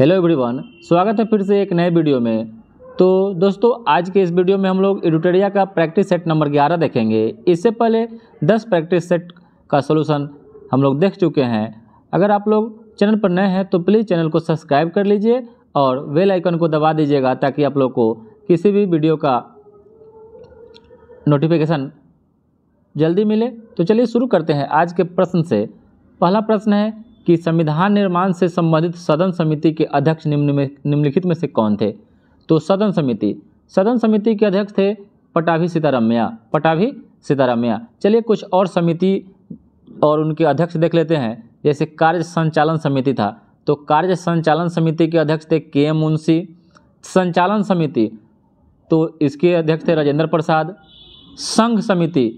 hello everyone स्वागत है फिर से एक नए वीडियो में तो दोस्तों आज के इस वीडियो में हम लोग एडिटोरिया का प्रैक्टिस सेट नंबर 11 देखेंगे इससे पहले 10 प्रैक्टिस सेट का सोल्यूशन हम लोग देख चुके हैं अगर आप लोग चैनल पर नए हैं तो प्लीज़ चैनल को सब्सक्राइब कर लीजिए और वेल आइकन को दबा दीजिएगा ताकि आप लोग को किसी भी वीडियो का नोटिफिकेशन जल्दी मिले तो चलिए शुरू करते हैं आज के प्रश्न से पहला प्रश्न है कि संविधान निर्माण से संबंधित सदन समिति के अध्यक्ष निम्न में निम्नलिखित में से कौन थे तो सदन समिति सदन समिति के अध्यक्ष थे पटाभी सीतारामैया पटाभी सीतारामया चलिए कुछ और समिति और उनके अध्यक्ष देख लेते हैं जैसे कार्य संचालन समिति था तो कार्य संचालन समिति के अध्यक्ष थे के एम मुंशी संचालन समिति तो इसके अध्यक्ष थे राजेंद्र प्रसाद संघ समिति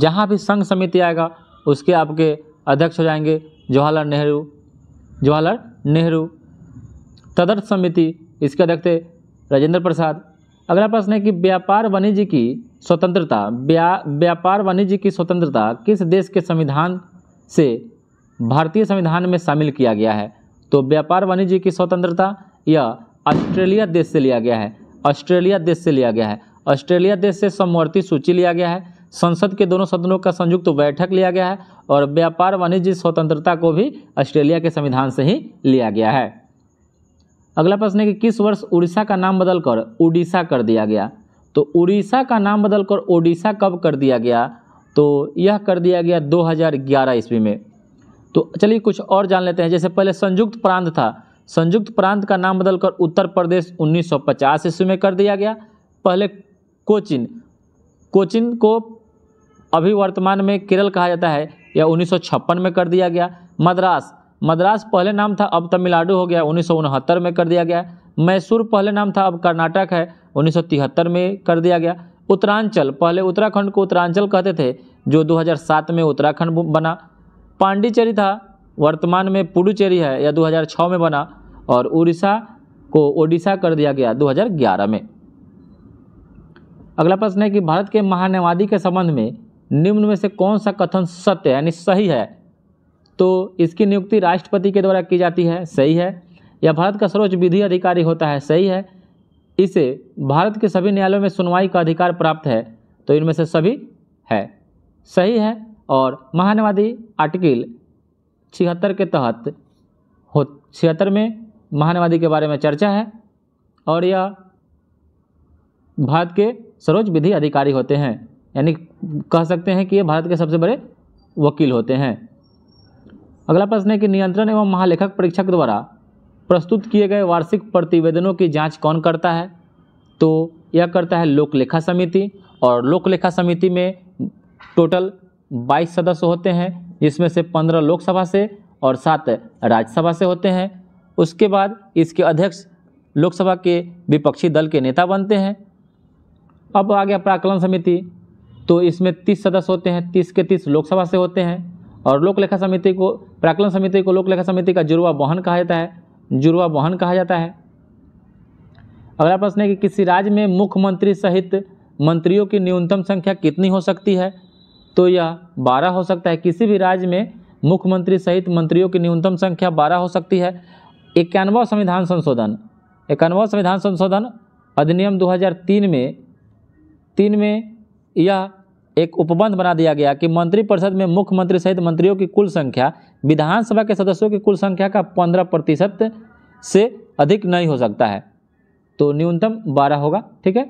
जहाँ भी संघ समिति आएगा उसके आपके अध्यक्ष हो जाएंगे जवाहरलाल नेहरू जवाहरलाल नेहरू तदर्थ समिति इसका देखते राजेंद्र प्रसाद अगला प्रश्न है कि व्यापार वाणिज्य की स्वतंत्रता व्यापार वाणिज्य की स्वतंत्रता किस देश के संविधान से भारतीय संविधान में शामिल किया गया है तो व्यापार वाणिज्य की स्वतंत्रता यह ऑस्ट्रेलिया देश से लिया गया है ऑस्ट्रेलिया देश से लिया गया है ऑस्ट्रेलिया देश से समवर्ती सूची लिया गया है संसद के दोनों सदनों का संयुक्त तो बैठक लिया गया है और व्यापार वाणिज्य स्वतंत्रता को भी ऑस्ट्रेलिया के संविधान से ही लिया गया है अगला प्रश्न है कि किस वर्ष उड़ीसा का नाम बदलकर उड़ीसा कर दिया गया तो उड़ीसा का नाम बदलकर ओडिशा कब कर दिया गया तो यह कर दिया गया 2011 ईस्वी में तो चलिए कुछ और जान लेते हैं जैसे पहले संयुक्त प्रांत था संयुक्त प्रांत का नाम बदलकर उत्तर प्रदेश 1950 ईस्वी में कर दिया गया पहले कोचिन कोचिन को अभी वर्तमान में केरल कहा जाता है या उन्नीस में कर दिया गया मद्रास मद्रास पहले नाम था अब तमिलनाडु हो गया उन्नीस में कर दिया गया मैसूर पहले नाम था अब कर्नाटक है उन्नीस में कर दिया गया उत्तरांचल पहले उत्तराखंड को उत्तरांचल कहते थे जो 2007 में उत्तराखंड बना पांडिचेरी था वर्तमान में पुडुचेरी है या 2006 में बना और उड़ीसा को ओडिशा कर दिया गया 2011 में अगला प्रश्न है कि भारत के महानवादी के संबंध में निम्न में से कौन सा कथन सत्य यानी सही है तो इसकी नियुक्ति राष्ट्रपति के द्वारा की जाती है सही है या भारत का सर्वोच्च विधि अधिकारी होता है सही है इसे भारत के सभी न्यायालयों में सुनवाई का अधिकार प्राप्त है तो इनमें से सभी है सही है और महानवादी आर्टिकल छिहत्तर के तहत हो छिहत्तर में महानवादी के बारे में चर्चा है और यह भारत के सर्वोच्च विधि अधिकारी होते हैं यानी कह सकते हैं कि ये भारत के सबसे बड़े वकील होते हैं अगला प्रश्न है कि नियंत्रण एवं महालेखक परीक्षक द्वारा प्रस्तुत किए गए वार्षिक प्रतिवेदनों की जांच कौन करता है तो यह करता है लोक लेखा समिति और लोक लेखा समिति में टोटल 22 सदस्य होते हैं जिसमें से 15 लोकसभा से और सात राज्यसभा से होते हैं उसके बाद इसके अध्यक्ष लोकसभा के विपक्षी दल के नेता बनते हैं अब आ गया प्राकलन समिति तो इसमें तीस सदस्य होते हैं तीस के तीस लोकसभा से होते हैं और लोकलेखा समिति को प्राकलन समिति को लोकलेखा समिति का जुड़वा बहन कहा जाता है जुड़वा बहन कहा जाता है अगला प्रश्न है कि किसी राज्य में मुख्यमंत्री सहित मंत्रियों की न्यूनतम संख्या कितनी हो सकती है तो यह बारह हो सकता है किसी भी राज्य में मुख्यमंत्री सहित मंत्रियों की न्यूनतम संख्या बारह हो सकती है इक्यानवा संविधान संशोधन इक्यानवा संविधान संशोधन अधिनियम 2003 में तीन में यह एक उपबंध बना दिया गया कि मंत्रिपरिषद में मुख्यमंत्री सहित मंत्रियों की कुल संख्या विधानसभा के सदस्यों की कुल संख्या का पंद्रह प्रतिशत से अधिक नहीं हो सकता है तो न्यूनतम बारह होगा ठीक है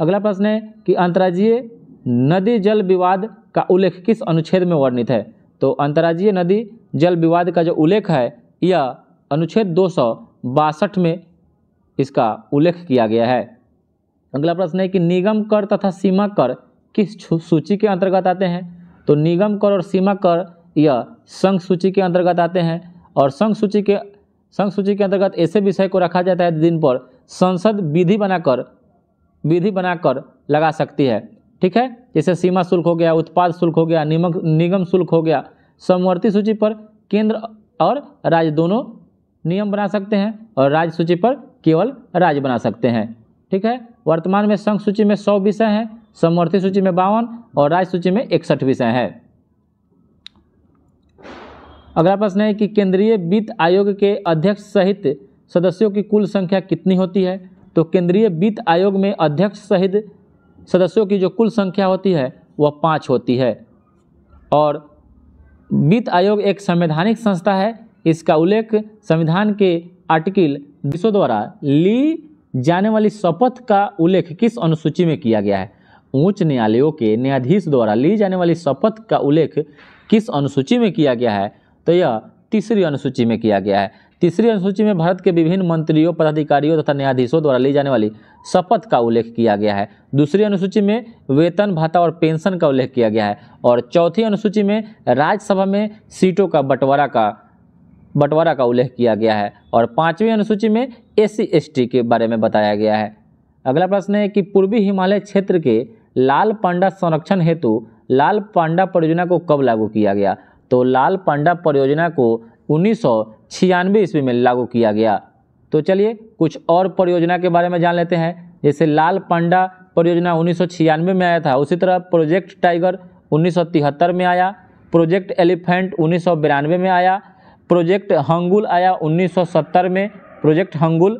अगला प्रश्न है कि अंतर्राज्यीय नदी जल विवाद का उल्लेख किस अनुच्छेद में वर्णित है तो अंतर्राज्यीय नदी जल विवाद का जो उल्लेख है यह अनुच्छेद दो में इसका उल्लेख किया गया है अगला प्रश्न है कि निगम कर तथा सीमा कर किस सूची के अंतर्गत आते हैं तो निगम कर और सीमा कर यह संघ सूची के अंतर्गत आते हैं और संघ सूची के संघ सूची के अंतर्गत ऐसे विषय को रखा जाता है दिन पर संसद विधि बनाकर विधि बनाकर लगा सकती है ठीक है जैसे सीमा शुल्क हो गया उत्पाद शुल्क हो गया निमक निगम शुल्क हो गया समवर्ती सूची पर केंद्र और राज्य दोनों नियम बना सकते हैं और राज्य सूची पर केवल राज्य बना सकते हैं ठीक है वर्तमान में संघ सूची में सौ विषय हैं समवर्ती सूची में बावन और राज्य सूची में इकसठ विषय है अगला प्रश्न है कि केंद्रीय वित्त आयोग के अध्यक्ष सहित सदस्यों की कुल संख्या कितनी होती है तो केंद्रीय वित्त आयोग में अध्यक्ष सहित सदस्यों की जो कुल संख्या होती है वह पाँच होती है और वित्त आयोग एक संवैधानिक संस्था है इसका उल्लेख संविधान के आर्टिकल दो द्वारा ली जाने वाली शपथ का उल्लेख किस अनुसूची में किया गया है उच्च न्यायालयों के न्यायाधीश द्वारा ली जाने वाली शपथ का उल्लेख किस अनुसूची में किया गया है तो यह तीसरी अनुसूची में किया गया है तीसरी अनुसूची में भारत के विभिन्न मंत्रियों पदाधिकारियों तथा न्यायाधीशों द्वारा ली जाने वाली शपथ का उल्लेख किया गया है दूसरी अनुसूची में वेतन भाता और पेंशन का उल्लेख किया गया है और चौथी अनुसूची में राज्यसभा में सीटों का बंटवारा का बंटवारा का उल्लेख किया गया है और पाँचवीं अनुसूची में एस सी के बारे में बताया गया है अगला प्रश्न है कि पूर्वी हिमालय क्षेत्र के लाल पांडा संरक्षण हेतु लाल पांडा परियोजना को कब लागू किया गया तो लाल पांडा परियोजना को उन्नीस ईस्वी में लागू किया गया तो चलिए कुछ और परियोजना के बारे में जान लेते हैं जैसे लाल पांडा परियोजना उन्नीस में आया था उसी तरह प्रोजेक्ट टाइगर उन्नीस में आया प्रोजेक्ट एलिफेंट उन्नीस में आया प्रोजेक्ट हंगुल आया 1970 में प्रोजेक्ट हंगुल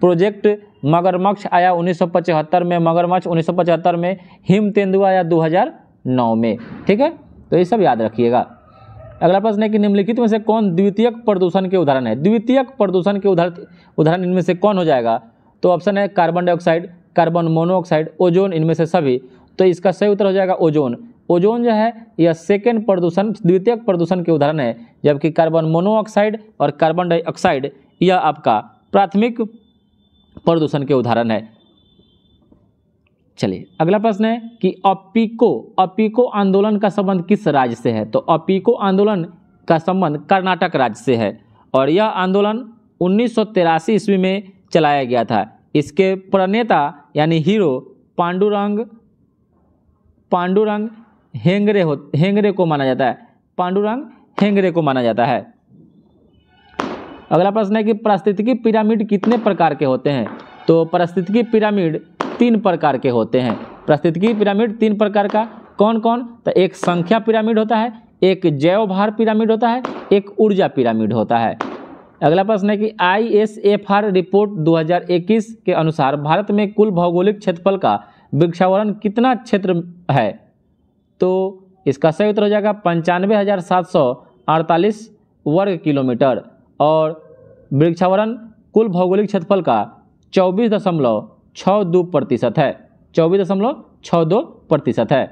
प्रोजेक्ट मगरमच्छ आया 1975 में मगरमच्छ 1975 में हिम तेंदुआ आया 2009 में ठीक है तो ये सब याद रखिएगा अगला प्रश्न है कि निम्नलिखित में से कौन द्वितीयक प्रदूषण के उदाहरण है द्वितीयक प्रदूषण के उदाहरण उदाहरण इनमें से कौन हो जाएगा तो ऑप्शन है carbon dioxide carbon monoxide ozone इनमें से सभी तो इसका सही उत्तर हो जाएगा ओजोन ओजोन जो है यह सेकेंड प्रदूषण द्वितीय प्रदूषण के उदाहरण है जबकि कार्बन मोनोऑक्साइड और कार्बन डाइऑक्साइड यह आपका प्राथमिक प्रदूषण के उदाहरण है चलिए अगला प्रश्न है कि अपीको अपीको आंदोलन का संबंध किस राज्य से है तो अपीको आंदोलन का संबंध कर्नाटक राज्य से है और यह आंदोलन उन्नीस ईस्वी में चलाया गया था इसके प्रणेता यानी हीरो पांडुरंग पांडुरंग हेंगरे हो हेंगरे को माना जाता है पांडुरंग हेंगरे को माना जाता है अगला प्रश्न है कि परिस्थितिकी पिरामिड कितने प्रकार के होते हैं तो परिस्थितिकी पिरामिड तीन प्रकार के होते हैं परिस्थितिकी पिरामिड तीन प्रकार का कौन कौन तो एक संख्या पिरामिड होता है एक जैव भार पिरामिड होता है एक ऊर्जा पिरामिड होता है अगला प्रश्न है कि आर रिपोर्ट 2021 के अनुसार भारत में कुल भौगोलिक क्षेत्रफल का वृक्षावरण कितना क्षेत्र है तो इसका सही उत्तर हो जाएगा पंचानवे हज़ार सात सौ अड़तालीस वर्ग किलोमीटर और वृक्षावरण कुल भौगोलिक क्षेत्रफल का चौबीस दशमलव छः दो प्रतिशत है चौबीस दशमलव छः दो प्रतिशत है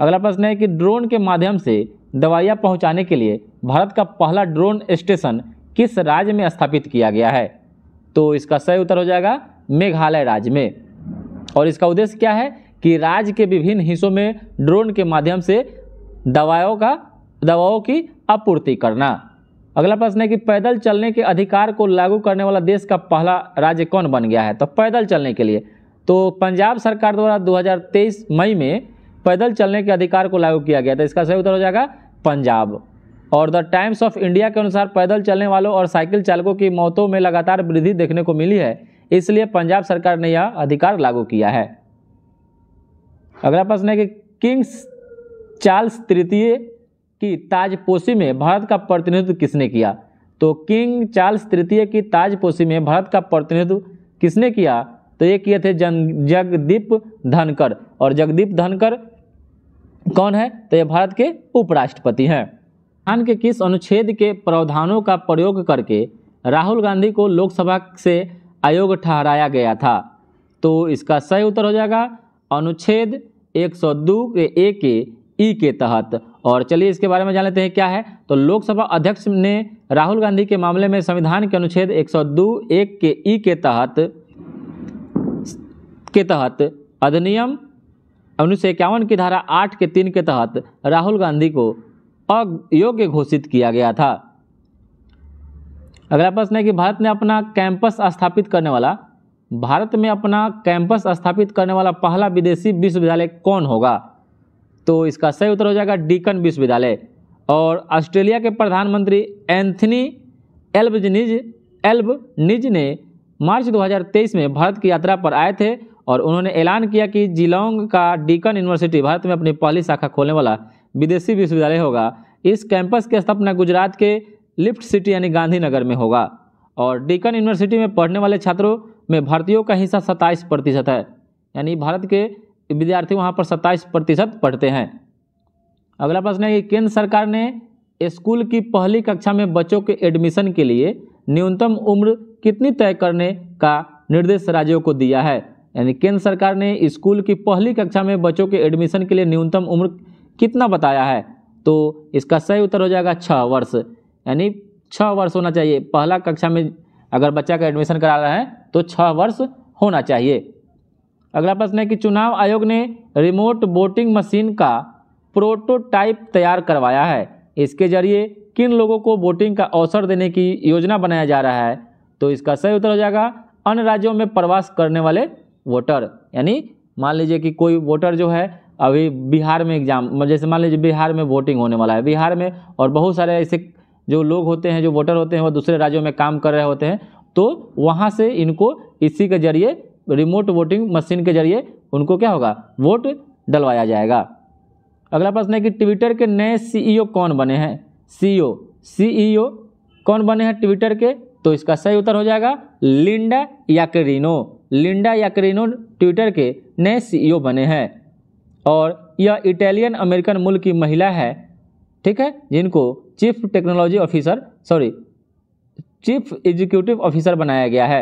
अगला प्रश्न है कि ड्रोन के माध्यम से दवाइयाँ पहुँचाने के लिए भारत का पहला ड्रोन स्टेशन किस राज्य में स्थापित किया गया है तो इसका सही उत्तर हो जाएगा मेघालय राज्य में और इसका उद्देश्य क्या है कि राज्य के विभिन्न हिस्सों में ड्रोन के माध्यम से दवाओं का दवाओं की आपूर्ति करना अगला प्रश्न है कि पैदल चलने के अधिकार को लागू करने वाला देश का पहला राज्य कौन बन गया है तो पैदल चलने के लिए तो पंजाब सरकार द्वारा 2023 मई में पैदल चलने के अधिकार को लागू किया गया था इसका सही उत्तर हो जाएगा पंजाब और द टाइम्स ऑफ इंडिया के अनुसार पैदल चलने वालों और साइकिल चालकों की मौतों में लगातार वृद्धि देखने को मिली है इसलिए पंजाब सरकार ने यह अधिकार लागू किया है अगला प्रश्न है कि किंग्स चार्ल्स तृतीय की ताजपोशी में भारत का प्रतिनिधित्व किसने किया तो किंग चार्ल्स तृतीय की ताजपोशी में भारत का प्रतिनिधित्व किसने किया तो ये किए थे जन जगदीप धनकर और जगदीप धनकर कौन है तो ये भारत के उपराष्ट्रपति हैं संविधान के किस अनुच्छेद के प्रावधानों का प्रयोग करके राहुल गांधी को लोकसभा से आयोग ठहराया गया था तो इसका सही उत्तर हो जाएगा अनुच्छेद 102 के ए के ई के तहत और चलिए इसके बारे में जान लेते हैं क्या है तो लोकसभा अध्यक्ष ने राहुल गांधी के मामले में संविधान के अनुच्छेद 102 एक के ई के तहत के तहत अधिनियम उन्नीस की धारा आठ के तीन के तहत राहुल गांधी को अयोग्य घोषित किया गया था अगला प्रश्न है कि भारत ने अपना कैंपस स्थापित करने वाला भारत में अपना कैंपस स्थापित करने वाला पहला विदेशी विश्वविद्यालय कौन होगा तो इसका सही उत्तर हो जाएगा डीकन विश्वविद्यालय और ऑस्ट्रेलिया के प्रधानमंत्री एंथनी एल्बजनिज एल्बनिज ने मार्च 2023 में भारत की यात्रा पर आए थे और उन्होंने ऐलान किया कि जिलोंग का डीकन यूनिवर्सिटी भारत में अपनी पहली शाखा खोलने वाला विदेशी विश्वविद्यालय होगा इस कैंपस की स्थापना गुजरात के लिफ्ट सिटी यानी गांधीनगर में होगा और डीकन यूनिवर्सिटी में पढ़ने वाले छात्रों में भारतीयों का हिस्सा सत्ताईस प्रतिशत है यानी भारत के विद्यार्थी वहाँ पर सत्ताईस प्रतिशत पढ़ते हैं अगला प्रश्न है कि केंद्र सरकार ने स्कूल की पहली कक्षा में बच्चों के एडमिशन के लिए न्यूनतम उम्र कितनी तय करने का निर्देश राज्यों को दिया है यानी केंद्र सरकार ने स्कूल की पहली कक्षा में बच्चों के एडमिशन के लिए न्यूनतम उम्र कितना बताया है तो इसका सही उत्तर हो जाएगा छः वर्ष यानी छः वर्ष होना चाहिए पहला कक्षा में अगर बच्चा का एडमिशन करा रहा है तो छः वर्ष होना चाहिए अगला प्रश्न है कि चुनाव आयोग ने रिमोट वोटिंग मशीन का प्रोटोटाइप तैयार करवाया है इसके जरिए किन लोगों को वोटिंग का अवसर देने की योजना बनाया जा रहा है तो इसका सही उत्तर हो जाएगा अन्य राज्यों में प्रवास करने वाले वोटर यानी मान लीजिए कि कोई वोटर जो है अभी बिहार में एग्जाम जैसे मान लीजिए बिहार में वोटिंग होने वाला है बिहार में और बहुत सारे ऐसे जो लोग होते हैं जो वोटर होते हैं वो दूसरे राज्यों में काम कर रहे होते हैं तो वहाँ से इनको इसी के जरिए रिमोट वोटिंग मशीन के जरिए उनको क्या होगा वोट डलवाया जाएगा अगला प्रश्न है कि ट्विटर के नए सीईओ e कौन बने हैं सीईओ सीईओ e e कौन बने हैं ट्विटर के तो इसका सही उत्तर हो जाएगा Linda Yaccarino Linda Yaccarino Twitter के नए सीईओ बने हैं और यह इटालियन अमेरिकन मूल की महिला है ठीक है जिनको chief technology officer sorry chief executive officer बनाया गया है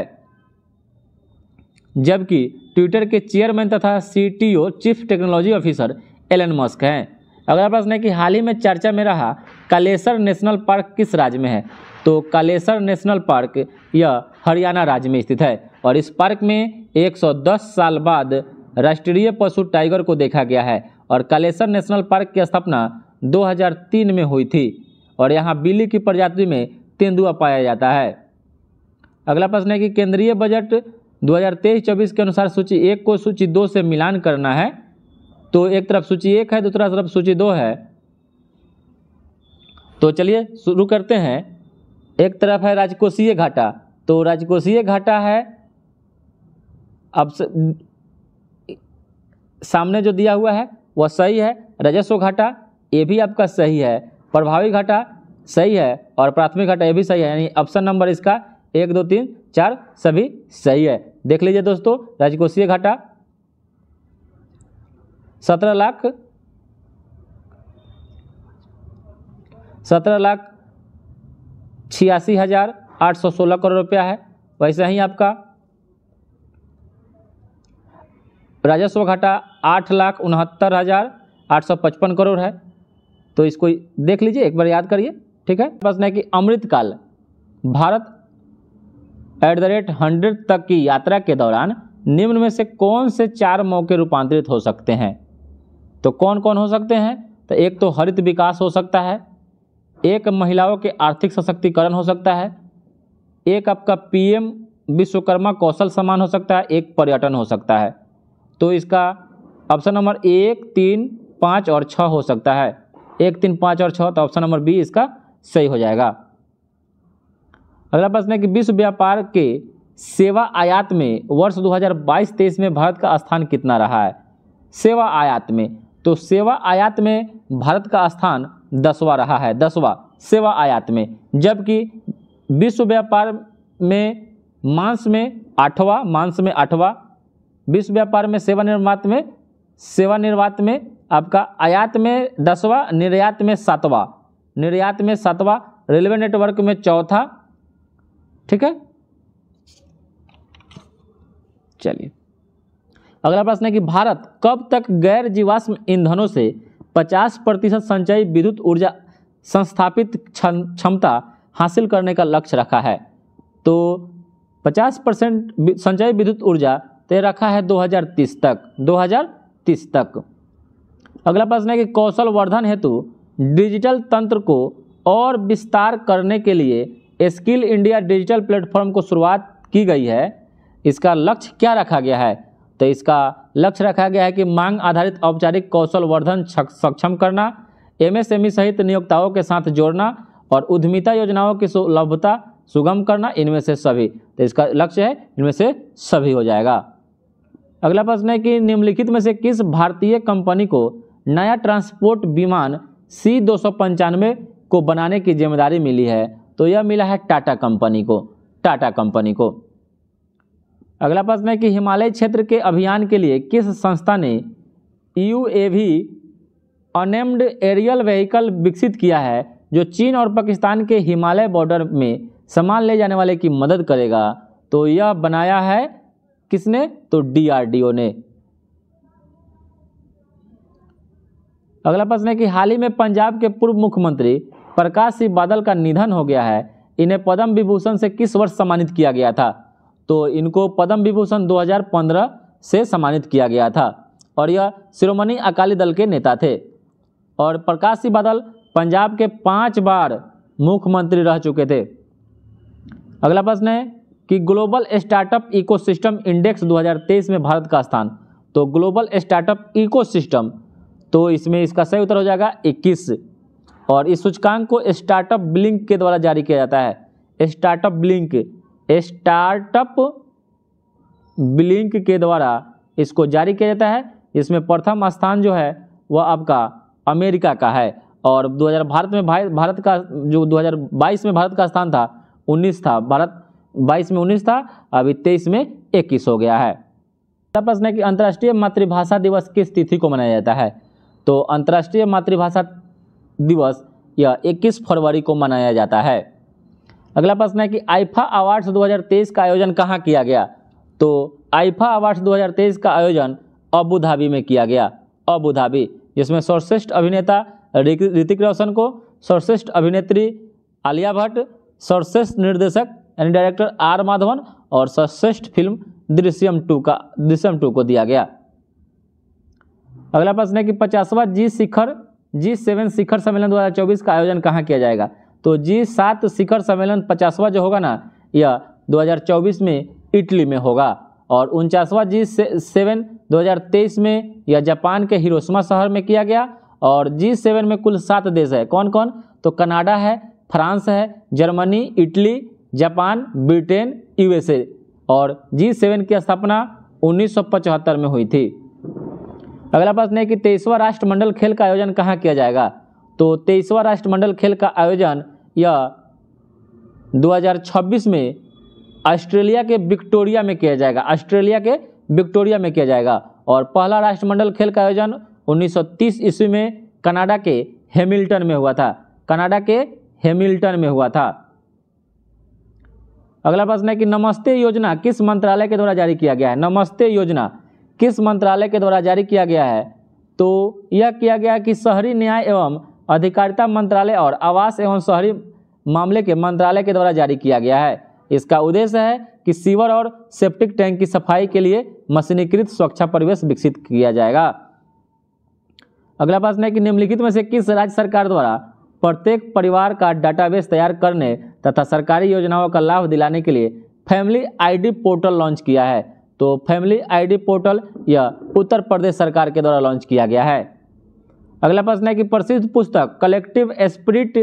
जबकि ट्विटर के चेयरमैन तथा CTO chief technology officer Elon Musk हैं अगला प्रश्न है कि हाल ही में चर्चा में रहा कालेसर नेशनल पार्क किस राज्य में है तो कालेसर नेशनल पार्क यह हरियाणा राज्य में स्थित है और इस पार्क में 110 साल बाद राष्ट्रीय पशु टाइगर को देखा गया है और कालेसर नेशनल पार्क की स्थापना 2003 में हुई थी और यहाँ बिल्ली की प्रजाति में तेंदुआ पाया जाता है अगला प्रश्न है कि केंद्रीय बजट 2023-24 के अनुसार सूची एक को सूची दो से मिलान करना है तो एक तरफ सूची एक है दूसरा तरफ सूची दो है तो चलिए शुरू करते हैं एक तरफ है राजकोषीय घाटा तो राजकोषीय घाटा है अब स, सामने जो दिया हुआ है वह सही है राजस्व घाटा ये भी आपका सही है प्रभावी घाटा सही है और प्राथमिक घाटा ये भी सही है यानी ऑप्शन नंबर इसका एक दो तीन चार सभी सही है देख लीजिए दोस्तों राजकोषीय घाटा सत्रह लाख सत्रह लाख छियासी हज़ार आठ सौ सोलह करोड़ रुपया है वैसे ही आपका राजस्व घाटा आठ लाख उनहत्तर हज़ार आठ सौ पचपन करोड़ है तो इसको देख लीजिए एक बार याद करिए ठीक है प्रश्न है कि अमृतकाल Bharat at the rate hundred तक की यात्रा के दौरान निम्न में से कौन से चार मौके रूपांतरित हो सकते हैं तो कौन कौन हो सकते हैं तो एक तो हरित विकास हो सकता है एक महिलाओं के आर्थिक सशक्तिकरण हो सकता है एक आपका पीएम विश्वकर्मा कौशल सम्मान हो सकता है एक पर्यटन हो सकता है तो इसका ऑप्शन नंबर एक तीन पाँच और छः हो सकता है एक तीन पाँच और छः तो ऑप्शन नंबर बी इसका सही हो जाएगा अगला प्रश्न है कि विश्व व्यापार के सेवा आयात में वर्ष 2022-23 में भारत का स्थान कितना रहा है सेवा आयात में तो सेवा आयात में भारत का स्थान दसवा रहा है दसवा सेवा आयात में जबकि विश्व व्यापार में मांस में आठवा मांस में आठवा विश्व व्यापार में सेवा निर्मात में सेवा निर्वात में आपका आयात में दसवा निर्यात में सातवा निर्यात में सातवा रेलवे नेटवर्क में चौथा ठीक है चलिए अगला प्रश्न है कि भारत कब तक गैर जीवाश्म ईंधनों से 50 प्रतिशत संचयी विद्युत ऊर्जा संस्थापित क्षमता हासिल करने का लक्ष्य रखा है तो 50 परसेंट संचयी विद्युत ऊर्जा तय रखा है 2030 तक 2030 तक अगला प्रश्न है कि कौशल वर्धन हेतु डिजिटल तंत्र को और विस्तार करने के लिए स्किल इंडिया डिजिटल प्लेटफॉर्म को शुरुआत की गई है इसका लक्ष्य क्या रखा गया है तो इसका लक्ष्य रखा गया है कि मांग आधारित औपचारिक कौशल वर्धन सक्षम करना एमएसएमई सहित नियोक्ताओं के साथ जोड़ना और उद्यमिता योजनाओं की सुलभता सुगम करना इनमें से सभी तो इसका लक्ष्य है इनमें से सभी हो जाएगा अगला प्रश्न है कि निम्नलिखित में से किस भारतीय कंपनी को नया ट्रांसपोर्ट विमान सी दो को बनाने की जिम्मेदारी मिली है तो यह मिला है टाटा कंपनी को टाटा कंपनी को अगला प्रश्न है कि हिमालय क्षेत्र के अभियान के लिए किस संस्था ने U A V unmanned aerial vehicle विकसित किया है जो चीन और पाकिस्तान के हिमालय बॉर्डर में सामान ले जाने वाले की मदद करेगा तो यह बनाया है किसने तो डीआरडीओ ने अगला प्रश्न है कि हाल ही में पंजाब के पूर्व मुख्यमंत्री प्रकाश सिंह बादल का निधन हो गया है इन्हें पद्म विभूषण से किस वर्ष सम्मानित किया गया था तो इनको पद्म विभूषण 2015 से सम्मानित किया गया था और यह शिरोमणि अकाली दल के नेता थे और प्रकाश सिंह बादल पंजाब के पाँच बार मुख्यमंत्री रह चुके थे अगला प्रश्न है कि ग्लोबल स्टार्टअप इकोसिस्टम इंडेक्स 2023 में भारत का स्थान तो ग्लोबल स्टार्टअप इकोसिस्टम तो इसमें इसका सही उत्तर हो जाएगा इक्कीस और इस सूचकांक को स्टार्टअप ब्लिंक के द्वारा जारी किया जाता है स्टार्टअप ब्लिंक स्टार्टअप ब्लिंक के द्वारा इसको जारी किया जाता है इसमें प्रथम स्थान जो है वह आपका अमेरिका का है और 2000 भारत में भाई भारत का जो 2022 में भारत का स्थान था 19 था भारत 22 में 19 था अभी 23 में 21 हो गया है प्रश्न है कि अंतर्राष्ट्रीय मातृभाषा दिवस किस तिथि को मनाया जाता है तो अंतर्राष्ट्रीय मातृभाषा दिवस यह 21 फरवरी को मनाया जाता है अगला प्रश्न है कि आइफा अवार्ड्स 2023 का आयोजन कहाँ किया गया तो आइफा अवार्ड्स 2023 का आयोजन अबू धाबी में किया गया अबू धाबी जिसमें सर्वश्रेष्ठ अभिनेता ऋतिक रोशन को सर्वश्रेष्ठ अभिनेत्री आलिया भट्ट सर्वश्रेष्ठ निर्देशक यानी डायरेक्टर आर माधवन और सर्वश्रेष्ठ फिल्म दृश्यम टू का दृश्यम टू को दिया गया अगला प्रश्न है कि पचासवा जी शिखर जी सेवन शिखर सम्मेलन 2024 का आयोजन कहाँ किया जाएगा तो जी सात शिखर सम्मेलन पचासवा जो होगा ना यह 2024 में इटली में होगा और उनचासवा जी सेवन दो में यह जापान के हिरोशमा शहर में किया गया और जी सेवन में कुल सात देश है कौन कौन तो कनाडा है फ्रांस है Germany Italy Japan Britain USA और जी सेवन की स्थापना उन्नीस में हुई थी अगला प्रश्न है कि तेईसवा राष्ट्रमंडल खेल का आयोजन कहाँ किया जाएगा तो तेईसवा राष्ट्रमंडल खेल का आयोजन यह 2026 में ऑस्ट्रेलिया के विक्टोरिया में किया जाएगा ऑस्ट्रेलिया के विक्टोरिया में किया जाएगा और पहला राष्ट्रमंडल खेल का आयोजन 1930 ईस्वी में कनाडा के हेमिल्टन में हुआ था कनाडा के हेमिल्टन में हुआ था अगला प्रश्न है कि नमस्ते योजना किस मंत्रालय के द्वारा जारी किया गया है नमस्ते योजना किस मंत्रालय के द्वारा जारी किया गया है तो यह किया गया कि शहरी न्याय एवं अधिकारिता मंत्रालय और आवास एवं शहरी मामले के मंत्रालय के द्वारा जारी किया गया है इसका उद्देश्य है कि सीवर और सेप्टिक टैंक की सफाई के लिए मशीनीकृत सुरक्षा परिवेश विकसित किया जाएगा अगला प्रश्न है कि निम्नलिखित में से किस राज्य सरकार द्वारा प्रत्येक परिवार का डाटाबेस तैयार करने तथा सरकारी योजनाओं का लाभ दिलाने के लिए फैमिली आईडी पोर्टल लॉन्च किया है तो फैमिली आईडी पोर्टल यह उत्तर प्रदेश सरकार के द्वारा लॉन्च किया गया है अगला प्रश्न है कि प्रसिद्ध पुस्तक कलेक्टिव स्प्रिट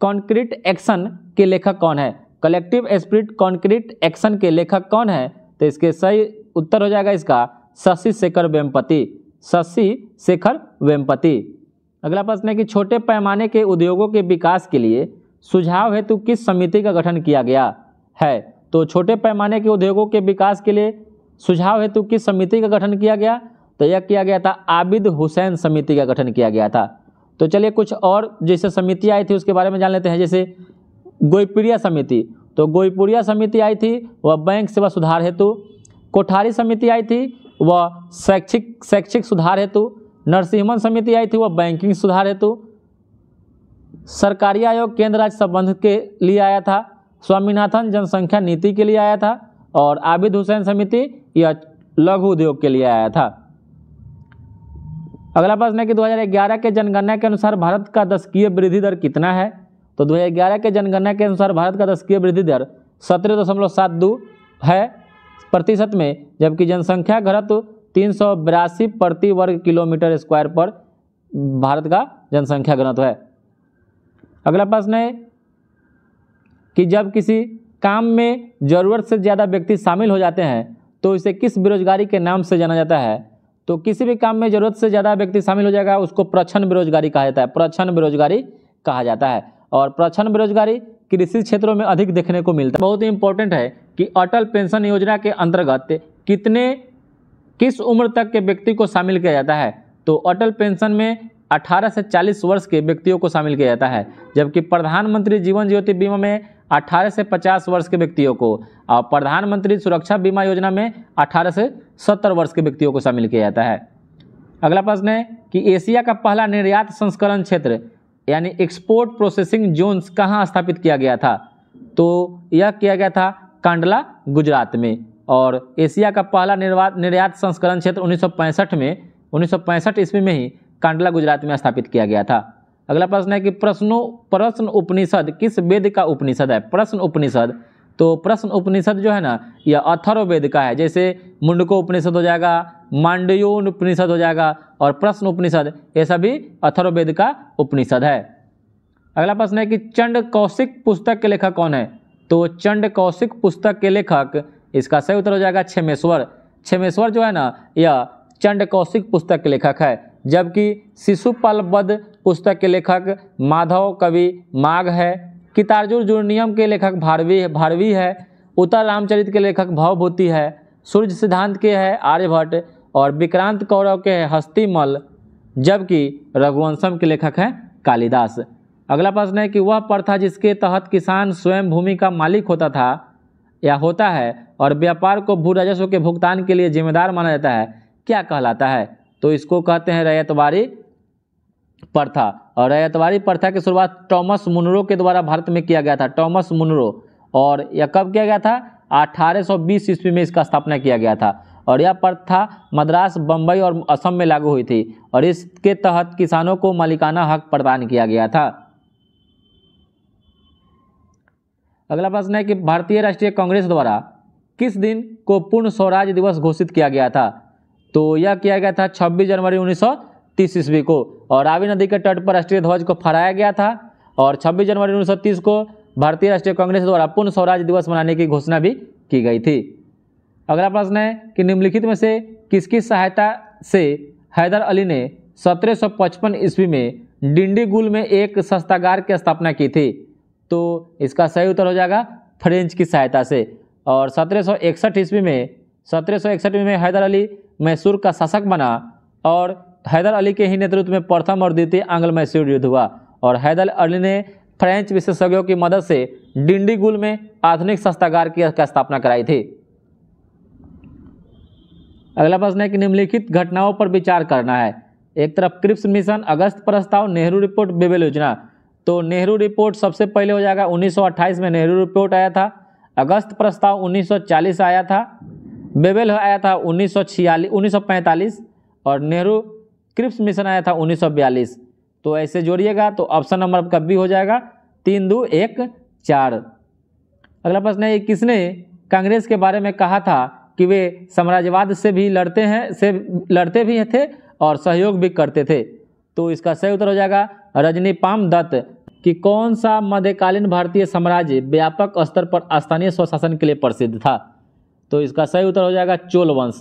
कॉन्क्रीट एक्शन के लेखक कौन है कलेक्टिव स्प्रिट कॉन्क्रीट एक्शन के लेखक कौन है तो इसके सही उत्तर हो जाएगा इसका शशि शेखर वेम्पति शशि शेखर वेम्पति अगला प्रश्न है कि छोटे पैमाने के उद्योगों के विकास के लिए सुझाव हेतु किस समिति का गठन किया गया है तो छोटे पैमाने के उद्योगों के विकास के लिए सुझाव हेतु किस समिति का गठन किया गया तो यह किया गया था आबिद हुसैन समिति का गठन किया गया था तो चलिए कुछ और जैसे समिति आई थी उसके बारे में जान लेते हैं जैसे गोईपुरिया समिति तो गोईपुरिया समिति आई थी वह बैंक सेवा सुधार हेतु कोठारी समिति आई थी वह शैक्षिक शैक्षिक सुधार हेतु नरसिम्हन समिति आई थी वह बैंकिंग सुधार हेतु सरकारी आयोग केंद्र राज्य संबंध के लिए आया था स्वामीनाथन जनसंख्या नीति के लिए आया था और आबिद हुसैन समिति यह लघु उद्योग के लिए आया था अगला प्रश्न है कि 2011 के जनगणना के अनुसार भारत का दशकीय वृद्धि दर कितना है तो 2011 के जनगणना के अनुसार भारत का दशकीय वृद्धि दर सत्रह दशमलव सात दो है प्रतिशत में जबकि जनसंख्या घनत्व तीन सौ बिरासी प्रति वर्ग किलोमीटर स्क्वायर पर भारत का जनसंख्या घनत्व है अगला प्रश्न है कि जब किसी काम में ज़रूरत से ज़्यादा व्यक्ति शामिल हो जाते हैं तो इसे किस बेरोजगारी के नाम से जाना जाता है तो किसी भी काम में ज़रूरत से ज़्यादा व्यक्ति शामिल हो जाएगा उसको प्रच्छन बेरोजगारी कहा जाता है प्रच्छन बेरोजगारी कहा जाता है और प्रच्छन बेरोजगारी कृषि क्षेत्रों में अधिक देखने को मिलता है बहुत ही इंपॉर्टेंट है कि अटल पेंशन योजना के अंतर्गत कितने किस उम्र तक के व्यक्ति को शामिल किया जाता है तो अटल पेंशन में 18 से 40 वर्ष के व्यक्तियों को शामिल किया जाता है जबकि प्रधानमंत्री जीवन ज्योति बीमा में 18 से 50 वर्ष के व्यक्तियों को और प्रधानमंत्री सुरक्षा बीमा योजना में 18 से 70 वर्ष के व्यक्तियों को शामिल किया जाता है अगला प्रश्न है कि एशिया का पहला निर्यात संस्करण क्षेत्र यानी एक्सपोर्ट प्रोसेसिंग जोन्स कहाँ स्थापित किया गया था तो यह किया गया था कांडला गुजरात में और एशिया का पहला निर्यात निर्यात संस्करण क्षेत्र 1965 में 1965 ईस्वी में ही कांडला गुजरात में स्थापित किया गया था अगला प्रश्न है कि प्रश्नों प्रश्न उपनिषद किस वेद का उपनिषद है प्रश्न उपनिषद तो प्रश्न उपनिषद जो है ना यह अथर्व वेद का है जैसे मुंडको उपनिषद हो जाएगा मांडयोन उपनिषद हो जाएगा और प्रश्न उपनिषद ये सभी अथर्व वेद का उपनिषद है अगला प्रश्न है कि चंड कौशिक पुस्तक के लेखक कौन है तो चंड कौशिक पुस्तक के लेखक इसका सही उत्तर हो जाएगा छेमेश्वर छमेश्वर जो है ना यह चंड कौशिक पुस्तक के लेखक है जबकि शिशुपाल बद पुस्तक के लेखक माधव कवि माघ है कितार्जुन जूर्नियम के लेखक भारवी भारवी है उत्तर रामचरित के लेखक भवभूति है सूर्य सिद्धांत के है आर्यभट्ट और विक्रांत कौरव के है हस्तिमल जबकि रघुवंशम के लेखक हैं कालिदास अगला प्रश्न है कि वह प्रथा जिसके तहत किसान स्वयं भूमि का मालिक होता था या होता है और व्यापार को भू राजस्व के भुगतान के लिए जिम्मेदार माना जाता है क्या कहलाता है तो इसको कहते हैं रैयतवारी प्रथा और रैयतवाड़ी प्रथा की शुरुआत टॉमस मुनरो के द्वारा भारत में किया गया था टॉमस मुनरो और यह कब किया गया था 1820 ईस्वी में इसका स्थापना किया गया था और यह प्रथा मद्रास बम्बई और असम में लागू हुई थी और इसके तहत किसानों को मालिकाना हक प्रदान किया गया था अगला प्रश्न है कि भारतीय राष्ट्रीय कांग्रेस द्वारा किस दिन को पूर्ण स्वराज दिवस घोषित किया गया था तो यह किया गया था 26 जनवरी उन्नीस तीस ईस्वी को और रावी नदी के तट पर राष्ट्रीय ध्वज को फहराया गया था और 26 जनवरी उन्नीस को भारतीय राष्ट्रीय कांग्रेस द्वारा पूर्ण स्वराज दिवस मनाने की घोषणा भी की गई थी अगला प्रश्न है कि निम्नलिखित में से किसकी सहायता से हैदर अली ने 1755 ईस्वी में डिंडीगुल में एक संस्थागार की स्थापना की थी तो इसका सही उत्तर हो जाएगा फ्रेंच की सहायता से और इकसठ ईस्वी में सौ ईस्वी में हैदर अली मैसूर का शासक बना और हैदर अली के ही नेतृत्व में प्रथम और द्वितीय आंग्ल मैसूर युद्ध हुआ और हैदर अली ने फ्रेंच विशेषज्ञों की मदद से डिंडीगुल में आधुनिक संस्थागार की स्थापना कराई थी अगला प्रश्न है कि निम्नलिखित घटनाओं पर विचार करना है एक तरफ क्रिप्स मिशन अगस्त प्रस्ताव नेहरू रिपोर्ट बेबेल योजना तो नेहरू रिपोर्ट सबसे पहले हो जाएगा 1928 में नेहरू रिपोर्ट आया था अगस्त प्रस्ताव 1940 आया था बेबेल आया था उन्नीस सौ और नेहरू क्रिप्स मिशन आया था 1942 तो ऐसे जोड़िएगा तो ऑप्शन नंबर आपका बी हो जाएगा तीन दो एक चार अगला प्रश्न है किसने कांग्रेस के बारे में कहा था कि वे साम्राज्यवाद से भी लड़ते हैं से लड़ते भी थे और सहयोग भी करते थे तो इसका सही उत्तर हो जाएगा रजनी पाम दत्त कि कौन सा मध्यकालीन भारतीय साम्राज्य व्यापक स्तर पर स्थानीय स्वशासन के लिए प्रसिद्ध था तो इसका सही उत्तर हो जाएगा चोल वंश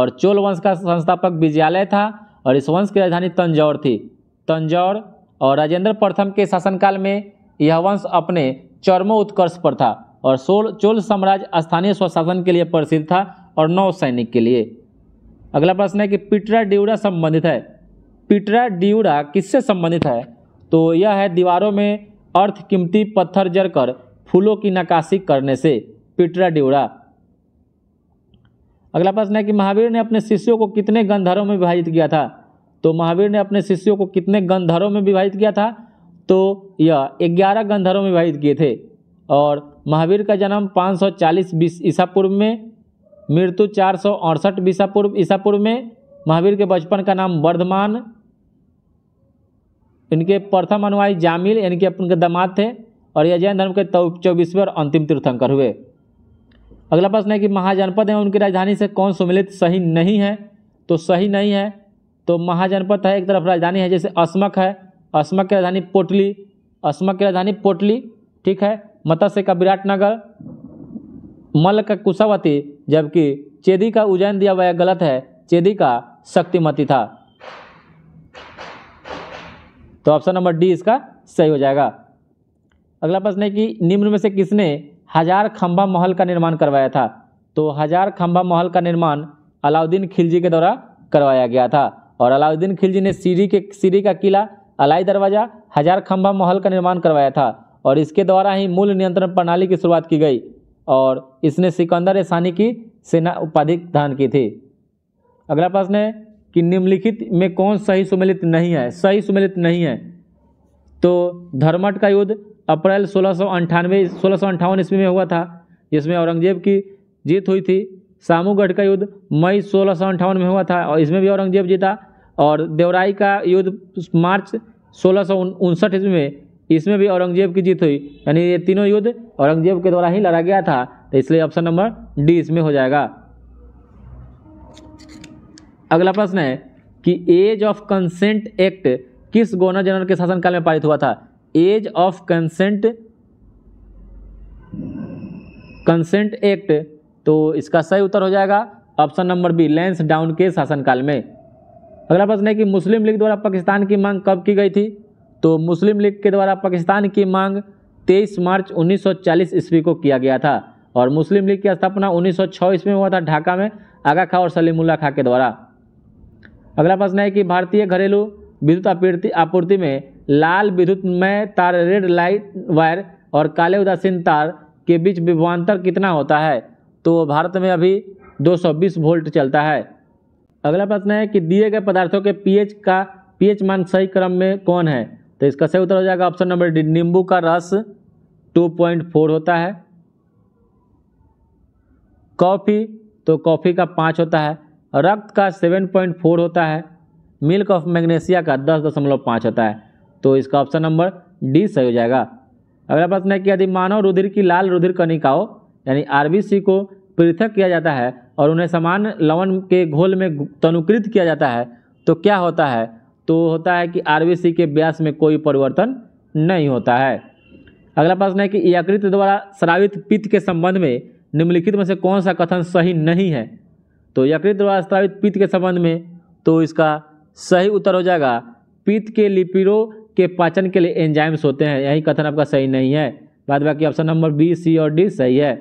और चोल वंश का संस्थापक विजयालय था और इस वंश की राजधानी तंजौर थी तंजौर और राजेंद्र प्रथम के शासनकाल में यह वंश अपने चरमो उत्कर्ष पर था और सोल चोल साम्राज्य स्थानीय स्वशासन के लिए प्रसिद्ध था और नौ सैनिक के लिए अगला प्रश्न है कि पिटरा ड्यूरा संबंधित है पिटरा ड्यूरा किससे संबंधित है तो यह है दीवारों में अर्थ कीमती पत्थर जरकर फूलों की नकाशी करने से पिटरा ड्यूरा अगला प्रश्न है कि महावीर ने अपने शिष्यों को कितने गंधर्वों में विभाजित किया था तो महावीर ने अपने शिष्यों को कितने गंधर्वों में विभाजित किया था तो यह ग्यारह गंधर्वों में विभाजित किए थे और महावीर का जन्म 540 ईसा पूर्व में मृत्यु चार सौ अड़सठ ईसा पूर्व ईसा पूर्व में महावीर के बचपन का नाम वर्धमान इनके प्रथम अनुयायी जामिल यानी कि के दामाद थे और यह जैन धर्म के चौबीसवें और अंतिम तीर्थंकर हुए अगला प्रश्न है कि महाजनपद है उनकी राजधानी से कौन सुमिलित सही नहीं है तो सही नहीं है तो महाजनपद है एक तरफ राजधानी है जैसे अस्मक है अस्मक की राजधानी पोटली अस्मक की राजधानी पोटली ठीक है मत्स्य का विराटनगर मल का कुशावती जबकि चेदी का उज्जैन दिया हुआ गलत है चेदी का शक्तिमती था तो ऑप्शन नंबर डी इसका सही हो जाएगा अगला प्रश्न है कि निम्न में से किसने हजार खंबा महल का निर्माण करवाया था तो हजार खंबा महल का निर्माण अलाउद्दीन खिलजी के द्वारा करवाया गया था और अलाउद्दीन खिलजी ने सीरी के सीरी का किला अलाई दरवाज़ा हजार खंबा महल का निर्माण करवाया था और इसके द्वारा ही मूल नियंत्रण प्रणाली की शुरुआत की गई और इसने सिकंदर एसानी की सेना उपाधि धारण की थी अगला प्रश्न है कि निम्नलिखित में कौन सही सुमिलित नहीं है सही सुमिलित नहीं है तो धर्मठ का युद्ध अप्रैल सोलह सौ अंठानवे सोलह सौ अंठावन ईस्वी में हुआ था जिसमें औरंगजेब की जीत हुई थी सामूगढ़ का युद्ध मई सोलह सौ अंठावन में हुआ था और इसमें भी औरंगजेब जीता और देवराई का युद्ध मार्च सोलह सौ उनसठ ईस्वी में इसमें भी औरंगजेब की जीत हुई यानी ये तीनों युद्ध औरंगजेब के द्वारा ही लड़ा गया था तो इसलिए ऑप्शन नंबर डी इसमें हो जाएगा अगला प्रश्न है कि एज ऑफ कंसेंट एक्ट किस गवर्नर जनरल के शासनकाल में पारित हुआ था age of consent consent act तो इसका सही उत्तर हो जाएगा ऑप्शन नंबर बी लेंस डाउन के शासनकाल में अगला प्रश्न है कि मुस्लिम लीग द्वारा पाकिस्तान की मांग कब की गई थी तो मुस्लिम लीग के द्वारा पाकिस्तान की मांग 23 मार्च 1940 ईस्वी को किया गया था और मुस्लिम लीग की स्थापना 1906 ईस्वी में हुआ था ढाका में आगा खां और सलीमुल्ला खां के द्वारा अगला प्रश्न है कि भारतीय घरेलू विद्युत आपूर्ति में लाल विद्युतमय तार रेड लाइट वायर और काले उदासीन तार के बीच विभवान्तर कितना होता है तो भारत में अभी 220 वोल्ट चलता है अगला प्रश्न है कि दिए गए पदार्थों के पीएच का पीएच मान सही क्रम में कौन है तो इसका सही उत्तर हो जाएगा ऑप्शन नंबर डी नींबू का रस 2.4 होता है कॉफ़ी तो कॉफ़ी का पाँच होता है रक्त का 7.4 होता है मिल्क ऑफ मैग्नेशिया का पाँच होता है तो इसका ऑप्शन नंबर डी सही हो जाएगा अगला प्रश्न है कि यदि मानव रुधिर की लाल रुधिर कणिकाओं यानी आरबीसी को पृथक किया जाता है और उन्हें समान लवन के घोल में तनुकृत किया जाता है तो क्या होता है तो होता है कि आरबीसी के व्यास में कोई परिवर्तन नहीं होता है अगला प्रश्न है कि यकृत द्वारा श्रावित पित्त के संबंध में निम्नलिखित में से कौन सा कथन सही नहीं है तो यकृत द्वारा श्रावित पित्त के संबंध में तो इसका सही उत्तर हो जाएगा पित्त के लिपिरों के पाचन के लिए एंजाइम्स होते हैं यही कथन आपका सही नहीं है बाद बाकी ऑप्शन नंबर बी सी और डी सही है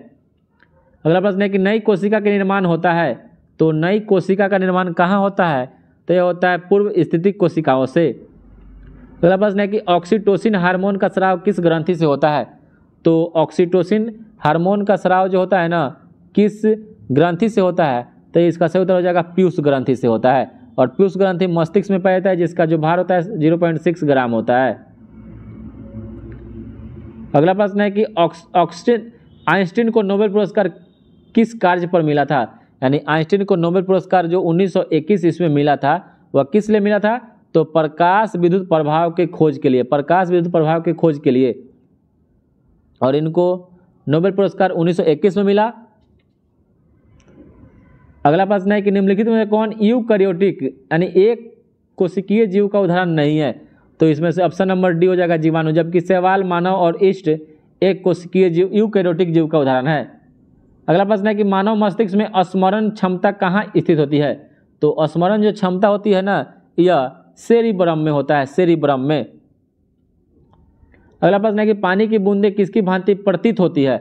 अगला प्रश्न है कि नई कोशिका के निर्माण होता है तो नई कोशिका का निर्माण कहाँ होता है तो यह होता है पूर्व स्थिति कोशिकाओं से अगला प्रश्न है कि ऑक्सीटोसिन हार्मोन का स्राव किस ग्रंथि से होता है तो ऑक्सीटोसिन हार्मोन का स्राव जो होता है ना किस ग्रंथि से होता है तो इसका सही उत्तर हो जाएगा पीयूष ग्रंथि से होता है और पीयूष ग्रंथि मस्तिष्क में पाया जाता है जिसका जो भार होता है जीरो पॉइंट सिक्स ग्राम होता है अगला प्रश्न है कि ऑक्सीजन आइंस्टीन को नोबेल पुरस्कार किस कार्य पर मिला था यानी आइंस्टीन को नोबेल पुरस्कार जो 1921 ईस्वी में मिला था वह किस लिए मिला था तो प्रकाश विद्युत प्रभाव के खोज के लिए प्रकाश विद्युत प्रभाव के खोज के लिए और इनको नोबेल पुरस्कार 1921 में मिला अगला प्रश्न है कि निम्नलिखित में कौन यू करियोटिक यानी एक कोशिकीय जीव का उदाहरण नहीं है तो इसमें से ऑप्शन नंबर डी हो जाएगा जीवाणु जबकि सेवाल मानव और इष्ट एक कोशिकीय जीव यू जीव का उदाहरण है अगला प्रश्न है कि मानव मस्तिष्क में स्मरण क्षमता कहाँ स्थित होती है तो स्मरण जो क्षमता होती है ना यह सेरिब्रम में होता है सेरिब्रम में अगला प्रश्न है कि पानी की बूंदें किसकी भांति प्रतीत होती है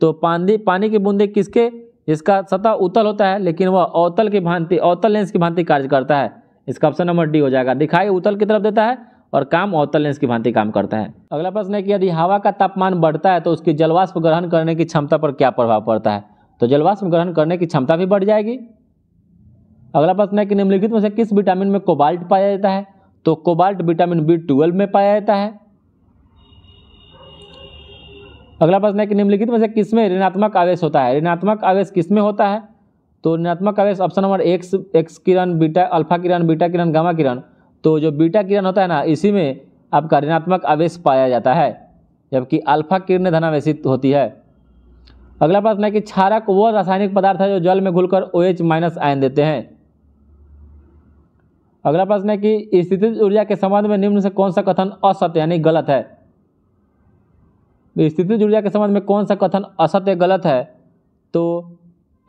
तो पानी पानी की बूंदें किसके इसका सतह उतल होता है लेकिन वह अवतल की भांति अवतल लेंस की भांति कार्य करता है इसका ऑप्शन नंबर डी हो जाएगा दिखाई उतल की तरफ देता है और काम अवतल लेंस की भांति काम करता है अगला प्रश्न है कि यदि हवा का तापमान बढ़ता है तो उसकी जलवाष्प ग्रहण करने की क्षमता पर क्या प्रभाव पड़ता है तो जलवाष्प ग्रहण करने की क्षमता भी बढ़ जाएगी अगला प्रश्न है कि निम्नलिखित में से किस विटामिन में कोबाल्ट पाया जाता है तो कोबाल्ट विटामिन बी ट्वेल्व में पाया जाता है अगला प्रश्न है कि निम्नलिखित में से किसमें ऋणात्मक आवेश होता है ऋणात्मक आवेश किसमें होता है तो ऋणात्मक आवेश ऑप्शन नंबर एक्स एक्स किरण बीटा अल्फा किरण बीटा किरण गामा किरण तो जो बीटा किरण होता है ना इसी में आपका ऋणात्मक आवेश पाया जाता है जबकि अल्फा किरण धनावेशित होती है अगला प्रश्न है कि क्षारक वह रासायनिक पदार्थ है जो जल में घुलकर ओ एच माइनस आयन देते हैं अगला प्रश्न है कि स्थितिज ऊर्जा के संबंध में निम्न से कौन सा कथन असत्य यानी गलत है तो स्थिति ऊर्जा के संबंध में कौन सा कथन असत्य गलत है तो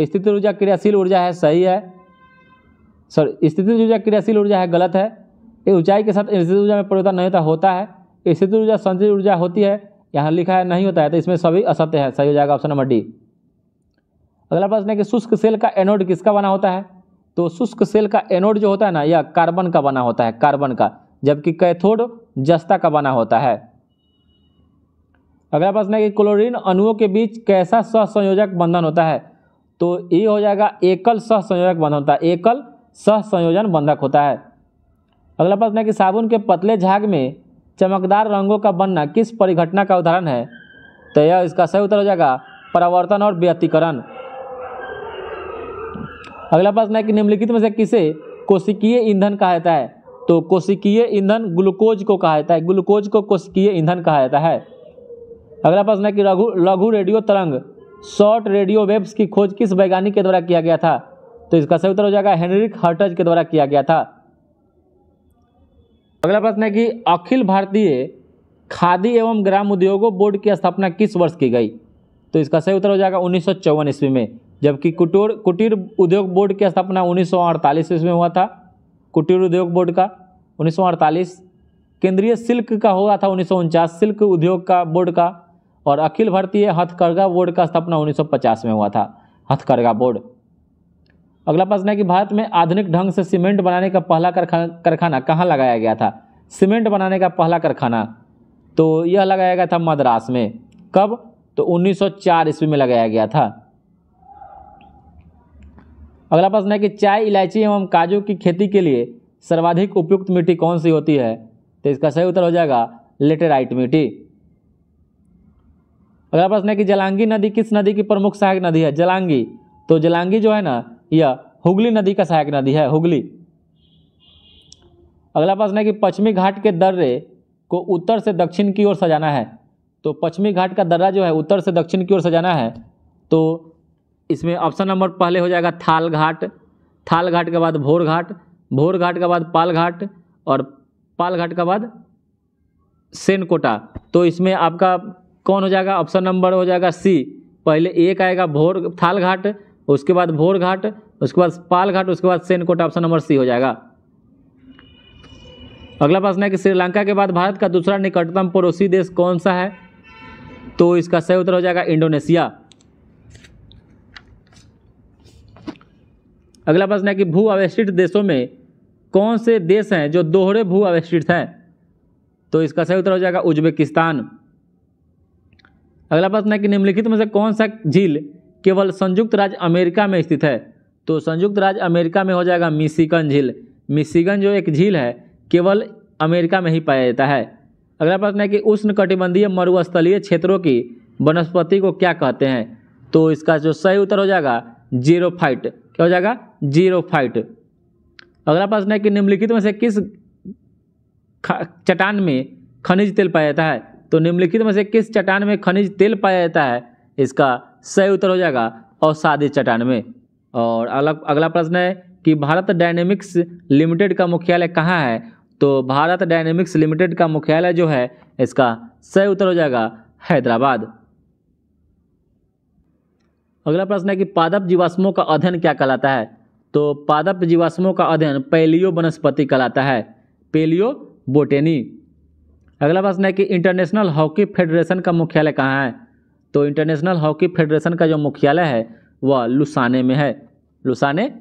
स्थिति ऊर्जा क्रियाशील ऊर्जा है सही है सॉरी स्थिति ऊर्जा क्रियाशील ऊर्जा है गलत है ऊंचाई के साथ स्थिति ऊर्जा में परिवर्तन नहीं होता होता है स्थिति ऊर्जा संचित ऊर्जा होती है यहाँ लिखा है नहीं होता है तो इसमें सभी असत्य है सही हो जाएगा ऑप्शन नंबर डी अगला प्रश्न है कि शुष्क सेल का एनोड किसका बना होता है तो शुष्क सेल का एनोड जो होता है ना यह कार्बन का बना होता है कार्बन का जबकि कैथोड जस्ता का बना होता है अगला प्रश्न है कि क्लोरीन अणुओं के बीच कैसा सहसंयोजक बंधन होता है तो ये हो जाएगा एकल सहसंयोजक बंधन होता है एकल सहसंयोजन बंधक होता है अगला प्रश्न है कि साबुन के पतले झाग में चमकदार रंगों का बनना किस परिघटना का उदाहरण है तो यह इसका सही उत्तर हो जाएगा परावर्तन और व्यतिकरण अगला प्रश्न है कि निम्नलिखित में से किसे कोशिकीय ईंधन कहा जाता है तो कोशिकीय ईंधन ग्लूकोज को कहा जाता है ग्लूकोज को कोशिकीय ईंधन कहा जाता है अगला प्रश्न है कि लघु लघु रेडियो तरंग शॉर्ट रेडियो वेव्स की खोज किस वैज्ञानिक के द्वारा किया गया था तो इसका सही उत्तर हो जाएगा हेनरिक हर्टज के द्वारा किया गया था अगला प्रश्न है कि अखिल भारतीय खादी एवं ग्राम उद्योगों बोर्ड की स्थापना किस वर्ष की गई तो इसका सही उत्तर हो जाएगा उन्नीस ईस्वी में जबकि कुटीर कुटीर उद्योग बोर्ड की स्थापना उन्नीस ईस्वी में हुआ था कुटीर उद्योग बोर्ड का उन्नीस केंद्रीय सिल्क का हुआ था उन्नीस सिल्क उद्योग का बोर्ड का और अखिल भारतीय हथकरघा बोर्ड का स्थापना 1950 में हुआ था हथकरघा बोर्ड अगला प्रश्न है कि भारत में आधुनिक ढंग से सीमेंट बनाने का पहला कारखाना कहाँ लगाया गया था सीमेंट बनाने का पहला कारखाना तो यह लगाया गया था मद्रास में कब तो 1904 ईस्वी में लगाया गया था अगला प्रश्न है कि चाय इलायची एवं काजू की खेती के लिए सर्वाधिक उपयुक्त मिट्टी कौन सी होती है तो इसका सही उत्तर हो जाएगा लेटेराइट मिट्टी अगला प्रश्न है कि जलांगी नदी किस नदी की प्रमुख सहायक नदी है जलांगी तो जलांगी जो है ना यह हुगली नदी का सहायक नदी है हुगली अगला प्रश्न है कि पश्चिमी घाट के दर्रे को उत्तर से दक्षिण की ओर सजाना है तो पश्चिमी घाट का दर्रा जो है उत्तर से दक्षिण की ओर सजाना है तो इसमें ऑप्शन नंबर पहले हो जाएगा थाल घाट थाल घाट के बाद भोर घाट भोर घाट के बाद पाल घाट और पाल घाट के बाद सेनकोटा तो इसमें आपका कौन हो जाएगा ऑप्शन नंबर हो जाएगा सी पहले एक आएगा भोर थाल घाट उसके बाद भोर घाट उसके बाद पाल घाट उसके बाद सेनकोट ऑप्शन नंबर सी हो जाएगा अगला प्रश्न है कि श्रीलंका के बाद भारत का दूसरा निकटतम पड़ोसी देश कौन सा है तो इसका सही उत्तर हो जाएगा इंडोनेशिया अगला प्रश्न है कि भू अवेष्टित देशों में कौन से देश हैं जो दोहरे भू अवेष्टित हैं तो इसका सही उत्तर हो जाएगा उज्बेकिस्तान अगला प्रश्न है कि निम्नलिखित में से कौन सा झील केवल संयुक्त राज्य अमेरिका में स्थित है तो संयुक्त राज्य अमेरिका में हो जाएगा मिशिगन झील मिशिगन जो एक झील है केवल अमेरिका में ही पाया जाता है अगला प्रश्न है कि उष्ण कटिबंधीय मरुस्थलीय क्षेत्रों की वनस्पति को क्या कहते हैं तो इसका जो सही उत्तर हो जाएगा जीरो फाइट क्या हो जाएगा जीरो फाइट अगला प्रश्न है कि निम्नलिखित में से किस चट्टान में खनिज तेल पाया जाता है तो निम्नलिखित में से किस चट्टान में खनिज तेल पाया जाता है इसका सही उत्तर हो जाएगा और सादी चट्टान में और अगला अगला प्रश्न है कि भारत डायनेमिक्स लिमिटेड का मुख्यालय कहाँ है तो भारत डायनेमिक्स लिमिटेड का मुख्यालय जो है इसका सही उत्तर हो जाएगा हैदराबाद अगला प्रश्न है कि पादप जीवाश्मों का अध्ययन क्या कहलाता है तो पादप जीवाश्मों का अध्ययन पेलियो वनस्पति कहलाता है पेलियो बोटेनी अगला प्रश्न है कि इंटरनेशनल हॉकी फेडरेशन का मुख्यालय कहाँ है तो इंटरनेशनल हॉकी फेडरेशन का जो मुख्यालय है वह लुसाने में है लुसाने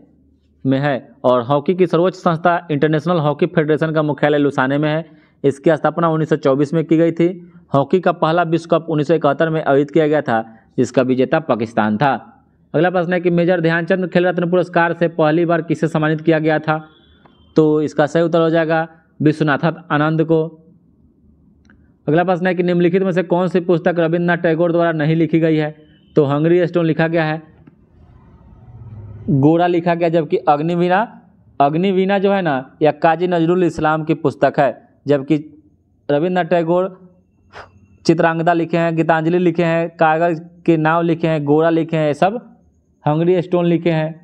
में है और हॉकी की सर्वोच्च संस्था इंटरनेशनल हॉकी फेडरेशन का मुख्यालय लुसाने में है इसकी स्थापना 1924 में की गई थी हॉकी का पहला विश्व कप उन्नीस में आयोजित किया गया था जिसका विजेता पाकिस्तान था अगला प्रश्न है कि मेजर ध्यानचंद खेल रत्न पुरस्कार से पहली बार किसे सम्मानित किया गया था तो इसका सही उत्तर हो जाएगा विश्वनाथन आनंद को अगला प्रश्न है कि निम्नलिखित में से कौन सी पुस्तक रविन्द्रनाथ टैगोर द्वारा नहीं लिखी गई है तो हंगरी स्टोन लिखा गया है गोरा लिखा गया जबकि अग्निवीणा अग्निवीणा जो है ना यह काजी नजरुल इस्लाम की पुस्तक है जबकि रविन्द्रनाथ टैगोर चित्रांगदा लिखे हैं गीतांजलि लिखे हैं कागज के नाव लिखे हैं गोरा लिखे हैं ये सब हंगरी स्टोन लिखे हैं